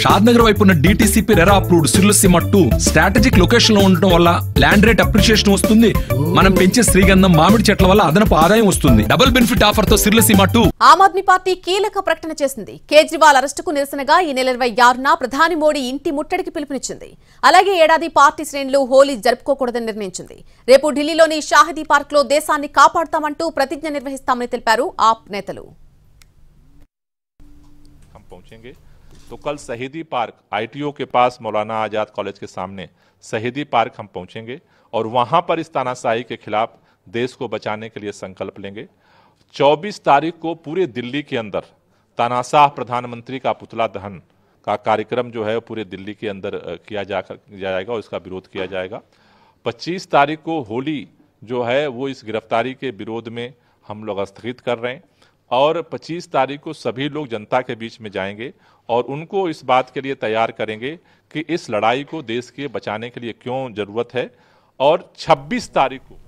షాద్ నగర్ వైపు ఉన్న DTCP RERA approved Sirlaseema two strategic location లో ఉండటం వల్ల ల్యాండ్ రేట్ అప్రిషియేషన్ వస్తుంది మనం పెంచే శ్రీగంధం మామిడి చెట్ల వల్ల అదనపు ఆదాయం వస్తుంది డబుల్ బెనిఫిట్ ఆఫర్ తో సిర్లసీమ టూ ఆమ్ ఆద్మీ పార్టీ కీలక ప్రకటన చేసింది కేజ్రీవాల్ అరెస్టుకు నిరసనగా ఈ నెల ఇరవై ఆరున ప్రధాని మోడీ ఇంటి ముట్టడికి పిలుపునిచ్చింది అలాగే ఏడాది పార్టీ శ్రేణులు హోలీ జరుపుకోకూడదని నిర్ణయించింది రేపు ఢిల్లీలోని షాహిదీ పార్క్ లో దేశాన్ని కాపాడుతామంటూ ప్రతిజ్ఞ నిర్వహిస్తామని తెలిపారు ఆప్ నేతలు हम पहुंचेंगे तो कल शहीदी पार्क आईटीओ के पास मौलाना आज़ाद कॉलेज के सामने शहीदी पार्क हम पहुंचेंगे और वहां पर इस तानाशाही के खिलाफ देश को बचाने के लिए संकल्प लेंगे 24 तारीख को पूरे दिल्ली के अंदर तानाशाह प्रधानमंत्री का पुतला दहन का कार्यक्रम जो है पूरे दिल्ली के अंदर किया जा जाएगा और इसका विरोध किया जाएगा 25 तारीख को होली जो है वो इस गिरफ्तारी के विरोध में हम लोग स्थगित कर रहे हैं और 25 तारीख को सभी लोग जनता के बीच में जाएंगे और उनको इस बात के लिए तैयार करेंगे कि इस लड़ाई को देश के बचाने के लिए क्यों ज़रूरत है और 26 तारीख को